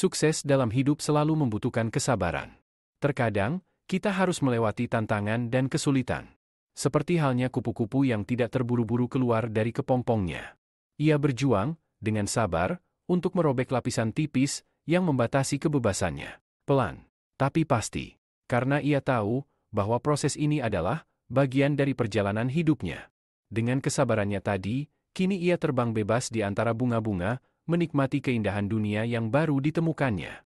Sukses dalam hidup selalu membutuhkan kesabaran. Terkadang, kita harus melewati tantangan dan kesulitan. Seperti halnya kupu-kupu yang tidak terburu-buru keluar dari kepompongnya. Ia berjuang, dengan sabar, untuk merobek lapisan tipis yang membatasi kebebasannya. Pelan, tapi pasti. Karena ia tahu bahwa proses ini adalah bagian dari perjalanan hidupnya. Dengan kesabarannya tadi, kini ia terbang bebas di antara bunga-bunga menikmati keindahan dunia yang baru ditemukannya.